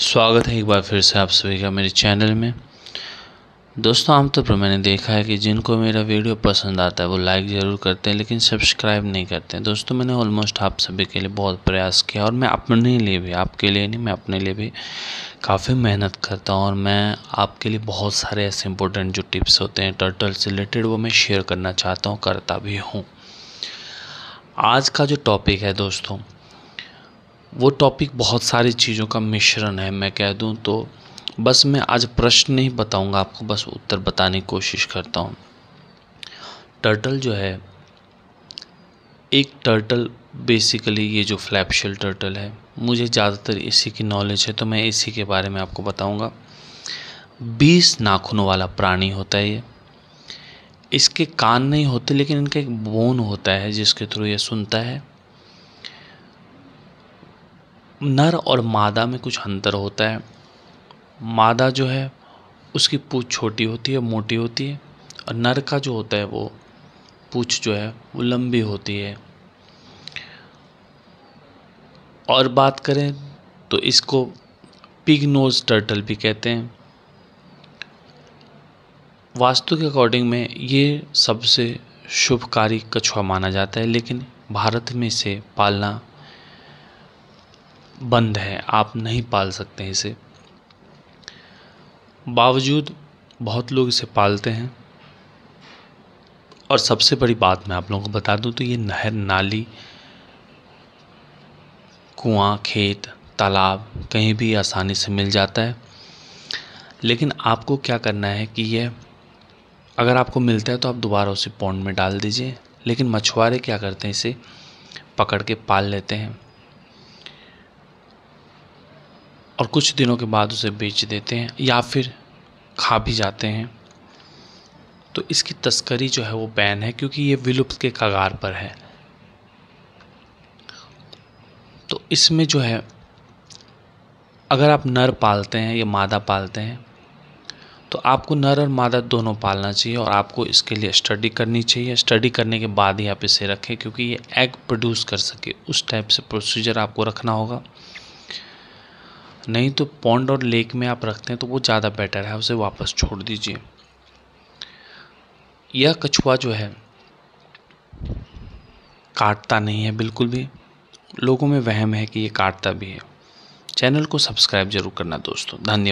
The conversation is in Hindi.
स्वागत है एक बार फिर से आप सभी का मेरे चैनल में दोस्तों आमतौर तो पर मैंने देखा है कि जिनको मेरा वीडियो पसंद आता है वो लाइक ज़रूर करते हैं लेकिन सब्सक्राइब नहीं करते हैं दोस्तों मैंने ऑलमोस्ट आप सभी के लिए बहुत प्रयास किया और मैं अपने लिए भी आपके लिए नहीं मैं अपने लिए भी काफ़ी मेहनत करता हूँ और मैं आपके लिए बहुत सारे ऐसे इंपॉर्टेंट जो टिप्स होते हैं टर्टल से रिलेटेड वो मैं शेयर करना चाहता हूँ करता भी हूँ आज का जो टॉपिक है दोस्तों वो टॉपिक बहुत सारी चीज़ों का मिश्रण है मैं कह दूँ तो बस मैं आज प्रश्न नहीं बताऊँगा आपको बस उत्तर बताने की कोशिश करता हूँ टर्टल जो है एक टर्टल बेसिकली ये जो फ्लैपशल टर्टल है मुझे ज़्यादातर इसी की नॉलेज है तो मैं इसी के बारे में आपको बताऊँगा बीस नाखूनों वाला प्राणी होता है ये इसके कान नहीं होते लेकिन इनका एक बोन होता है जिसके थ्रू ये सुनता है नर और मादा में कुछ अंतर होता है मादा जो है उसकी पूछ छोटी होती है मोटी होती है और नर का जो होता है वो पूछ जो है वो लंबी होती है और बात करें तो इसको पिग नोज टर्टल भी कहते हैं वास्तु के अकॉर्डिंग में ये सबसे शुभकारी कछुआ माना जाता है लेकिन भारत में इसे पालना बंद है आप नहीं पाल सकते इसे बावजूद बहुत लोग इसे पालते हैं और सबसे बड़ी बात मैं आप लोगों को बता दूं तो ये नहर नाली कुआं खेत तालाब कहीं भी आसानी से मिल जाता है लेकिन आपको क्या करना है कि ये अगर आपको मिलता है तो आप दोबारा उसे पौंड में डाल दीजिए लेकिन मछुआरे क्या करते हैं इसे पकड़ के पाल लेते हैं और कुछ दिनों के बाद उसे बेच देते हैं या फिर खा भी जाते हैं तो इसकी तस्करी जो है वो बैन है क्योंकि ये विलुप्त के कगार पर है तो इसमें जो है अगर आप नर पालते हैं या मादा पालते हैं तो आपको नर और मादा दोनों पालना चाहिए और आपको इसके लिए स्टडी करनी चाहिए स्टडी करने के बाद ही आप इसे रखें क्योंकि ये एग प्रोड्यूस कर सके उस टाइप से प्रोसीजर आपको रखना होगा नहीं तो पॉन्ड और लेक में आप रखते हैं तो वो ज़्यादा बेटर है उसे वापस छोड़ दीजिए यह कछुआ जो है काटता नहीं है बिल्कुल भी लोगों में वहम है कि ये काटता भी है चैनल को सब्सक्राइब जरूर करना दोस्तों धन्यवाद